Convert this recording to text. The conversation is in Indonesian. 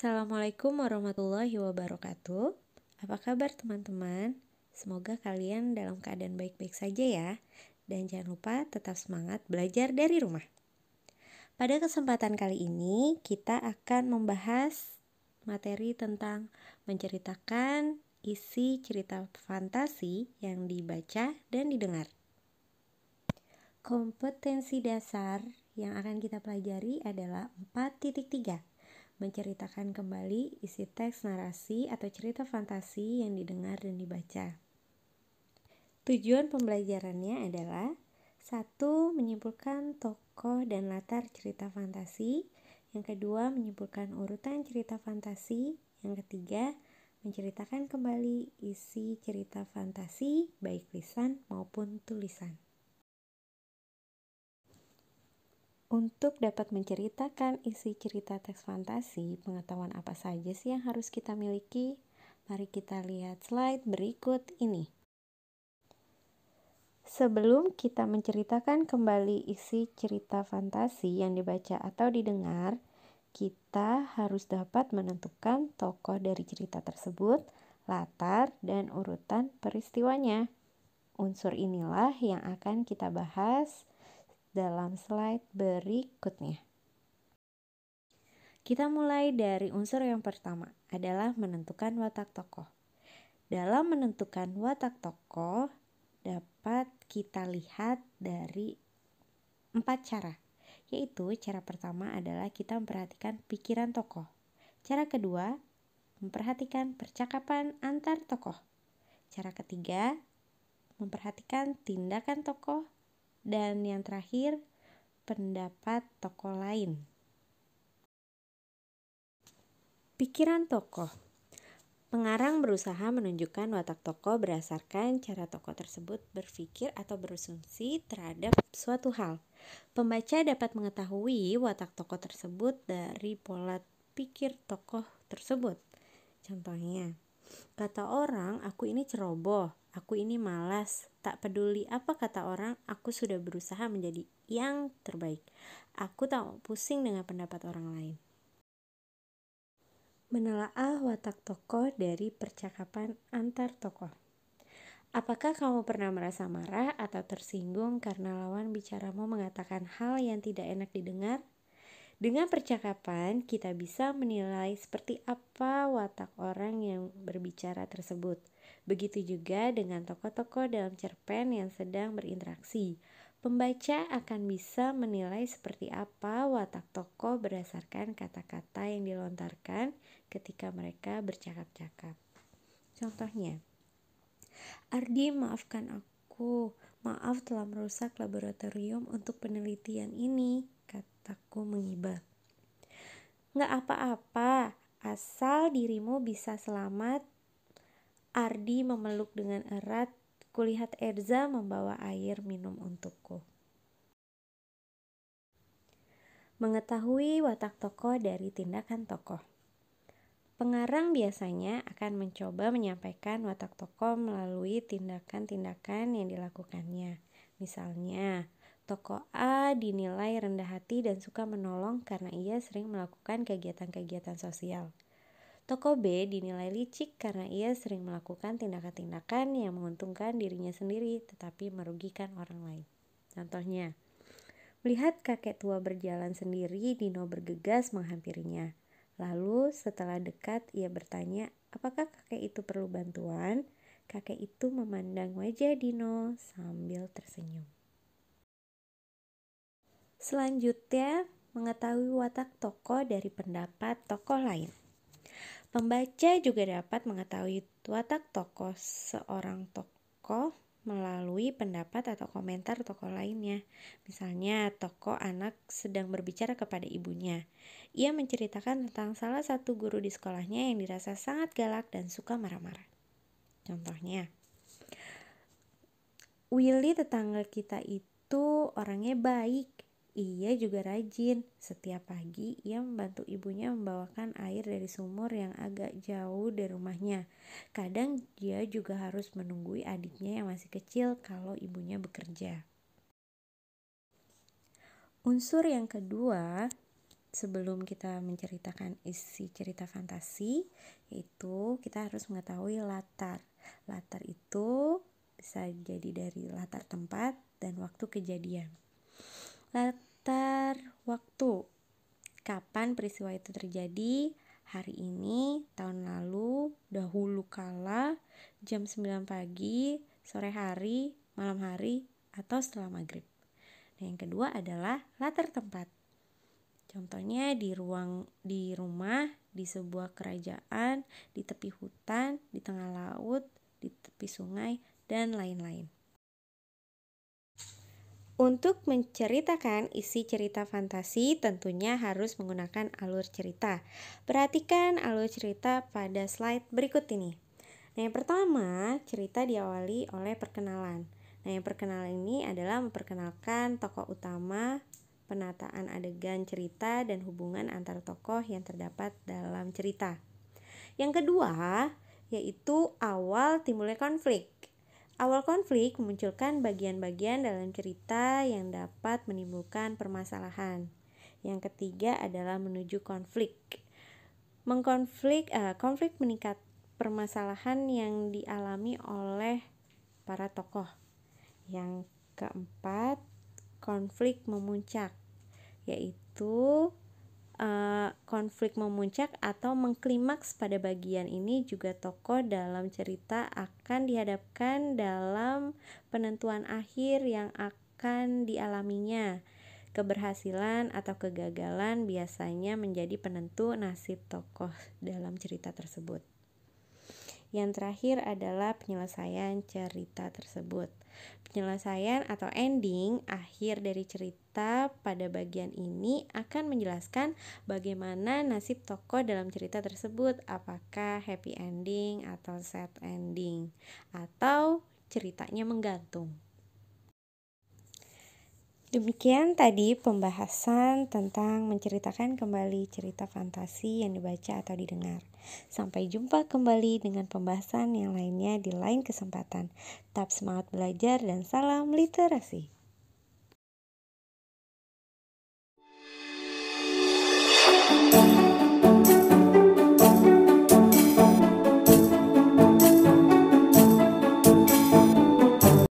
Assalamualaikum warahmatullahi wabarakatuh. Apa kabar teman-teman? Semoga kalian dalam keadaan baik-baik saja ya. Dan jangan lupa tetap semangat belajar dari rumah. Pada kesempatan kali ini kita akan membahas materi tentang menceritakan isi cerita fantasi yang dibaca dan didengar. Kompetensi dasar yang akan kita pelajari adalah 4.3 menceritakan kembali isi teks narasi atau cerita fantasi yang didengar dan dibaca. Tujuan pembelajarannya adalah satu, menyimpulkan tokoh dan latar cerita fantasi. Yang kedua, menyimpulkan urutan cerita fantasi. Yang ketiga, menceritakan kembali isi cerita fantasi, baik lisan maupun tulisan. Untuk dapat menceritakan isi cerita teks fantasi, pengetahuan apa saja sih yang harus kita miliki? Mari kita lihat slide berikut ini. Sebelum kita menceritakan kembali isi cerita fantasi yang dibaca atau didengar, kita harus dapat menentukan tokoh dari cerita tersebut, latar, dan urutan peristiwanya. Unsur inilah yang akan kita bahas dalam slide berikutnya. Kita mulai dari unsur yang pertama adalah menentukan watak tokoh. Dalam menentukan watak tokoh dapat kita lihat dari empat cara, yaitu cara pertama adalah kita memperhatikan pikiran tokoh. Cara kedua, memperhatikan percakapan antar tokoh. Cara ketiga, memperhatikan tindakan tokoh. Dan yang terakhir, pendapat tokoh lain. Pikiran tokoh Pengarang berusaha menunjukkan watak tokoh berdasarkan cara tokoh tersebut berpikir atau berasumsi terhadap suatu hal. Pembaca dapat mengetahui watak tokoh tersebut dari pola pikir tokoh tersebut. Contohnya, Kata orang, aku ini ceroboh, aku ini malas, tak peduli apa kata orang, aku sudah berusaha menjadi yang terbaik. Aku tak mau pusing dengan pendapat orang lain. Menelaah watak tokoh dari percakapan antar tokoh. Apakah kamu pernah merasa marah atau tersinggung karena lawan bicaramu mengatakan hal yang tidak enak didengar? Dengan percakapan, kita bisa menilai seperti apa watak orang yang berbicara tersebut. Begitu juga dengan tokoh-tokoh dalam cerpen yang sedang berinteraksi. Pembaca akan bisa menilai seperti apa watak tokoh berdasarkan kata-kata yang dilontarkan ketika mereka bercakap-cakap. Contohnya, Ardi maafkan aku, maaf telah merusak laboratorium untuk penelitian ini. Aku mengiba, Nggak apa-apa, asal dirimu bisa selamat. Ardi memeluk dengan erat, kulihat Erza membawa air minum untukku. Mengetahui watak tokoh dari tindakan tokoh. Pengarang biasanya akan mencoba menyampaikan watak tokoh melalui tindakan-tindakan yang dilakukannya. Misalnya, Toko A dinilai rendah hati dan suka menolong karena ia sering melakukan kegiatan-kegiatan sosial. Toko B dinilai licik karena ia sering melakukan tindakan-tindakan yang menguntungkan dirinya sendiri tetapi merugikan orang lain. Contohnya, melihat kakek tua berjalan sendiri, Dino bergegas menghampirinya. Lalu setelah dekat ia bertanya, apakah kakek itu perlu bantuan? Kakek itu memandang wajah Dino sambil tersenyum. Selanjutnya, mengetahui watak tokoh dari pendapat tokoh lain. Pembaca juga dapat mengetahui watak tokoh seorang tokoh melalui pendapat atau komentar tokoh lainnya. Misalnya, tokoh anak sedang berbicara kepada ibunya. Ia menceritakan tentang salah satu guru di sekolahnya yang dirasa sangat galak dan suka marah-marah. Contohnya, Willy tetangga kita itu orangnya baik, ia juga rajin. Setiap pagi ia membantu ibunya membawakan air dari sumur yang agak jauh dari rumahnya. Kadang dia juga harus menunggu adiknya yang masih kecil kalau ibunya bekerja. Unsur yang kedua sebelum kita menceritakan isi cerita fantasi itu kita harus mengetahui latar. Latar itu bisa jadi dari latar tempat dan waktu kejadian. Latar daftar waktu kapan peristiwa itu terjadi hari ini tahun lalu dahulu kala jam 9 pagi sore hari malam hari atau setelah maghrib Nah yang kedua adalah latar tempat contohnya di ruang di rumah di sebuah kerajaan di tepi hutan di tengah laut di tepi sungai dan lain-lain untuk menceritakan isi cerita fantasi tentunya harus menggunakan alur cerita. Perhatikan alur cerita pada slide berikut ini. Nah, yang pertama, cerita diawali oleh perkenalan. Nah, yang perkenalan ini adalah memperkenalkan tokoh utama, penataan adegan cerita dan hubungan antar tokoh yang terdapat dalam cerita. Yang kedua, yaitu awal timbulnya konflik. Awal konflik memunculkan bagian-bagian dalam cerita yang dapat menimbulkan permasalahan. Yang ketiga adalah menuju konflik. Mengkonflik uh, konflik meningkat permasalahan yang dialami oleh para tokoh. Yang keempat, konflik memuncak yaitu Eh, konflik memuncak atau mengklimaks pada bagian ini juga tokoh dalam cerita akan dihadapkan dalam penentuan akhir yang akan dialaminya. Keberhasilan atau kegagalan biasanya menjadi penentu nasib tokoh dalam cerita tersebut. Yang terakhir adalah penyelesaian cerita tersebut. Penyelesaian atau ending akhir dari cerita pada bagian ini akan menjelaskan bagaimana nasib tokoh dalam cerita tersebut, apakah happy ending atau sad ending, atau ceritanya menggantung. Demikian tadi pembahasan tentang menceritakan kembali cerita fantasi yang dibaca atau didengar. Sampai jumpa kembali dengan pembahasan yang lainnya di lain kesempatan. Tetap semangat belajar dan salam literasi.